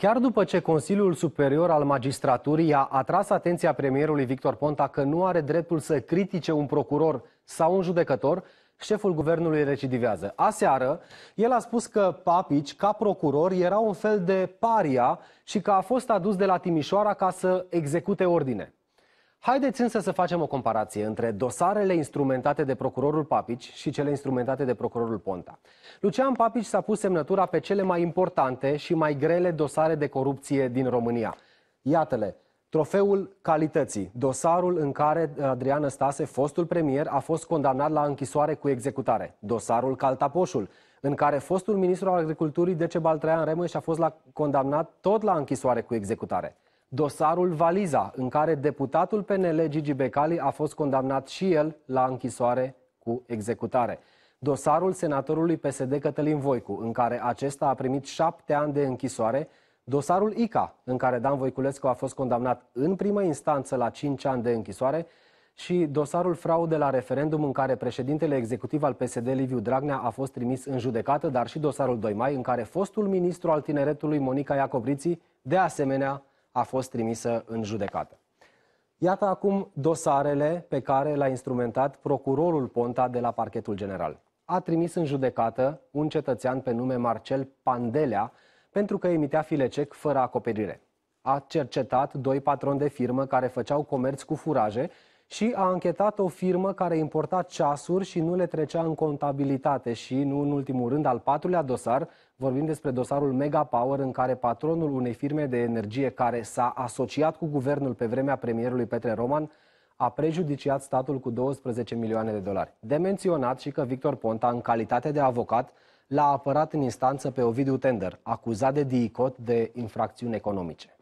Chiar după ce Consiliul Superior al Magistraturii a atras atenția premierului Victor Ponta că nu are dreptul să critique un procuror sau un judecător, șeful guvernului recidivează. Aseară, el a spus că Papici, ca procuror, era un fel de paria și că a fost adus de la Timișoara ca să execute ordine. Haideți însă să facem o comparație între dosarele instrumentate de procurorul Papici și cele instrumentate de procurorul Ponta. Lucian Papici s-a pus semnătura pe cele mai importante și mai grele dosare de corupție din România. Iată-le, Trofeul calității, dosarul în care uh, Adrian Stase, fostul premier, a fost condamnat la închisoare cu executare. Dosarul Caltapoșul, în care fostul ministru al agriculturii Decebal Traian Remeș a fost la, condamnat tot la închisoare cu executare dosarul Valiza, în care deputatul PNL Gigi Becali a fost condamnat și el la închisoare cu executare. Dosarul senatorului PSD Cătălin Voicu, în care acesta a primit șapte ani de închisoare, dosarul ICA, în care Dan Voiculescu a fost condamnat în primă instanță la cinci ani de închisoare, și dosarul fraude la referendum în care președintele executiv al PSD Liviu Dragnea a fost trimis în judecată, dar și dosarul 2 mai în care fostul ministru al tineretului Monica Iacobriții de asemenea a fost trimisă în judecată. Iată acum dosarele pe care l-a instrumentat procurorul Ponta de la Parchetul General. A trimis în judecată un cetățean pe nume Marcel Pandelea pentru că emitea filecec fără acoperire. A cercetat doi patroni de firmă care făceau comerț cu furaje și a anchetat o firmă care importa ceasuri și nu le trecea în contabilitate și, nu în ultimul rând, al patrulea dosar, vorbim despre dosarul Mega Power în care patronul unei firme de energie care s-a asociat cu guvernul pe vremea premierului Petre Roman a prejudiciat statul cu 12 milioane de dolari. De menționat și că Victor Ponta, în calitate de avocat, l-a apărat în instanță pe Ovidiu Tender, acuzat de DICOT de infracțiuni economice.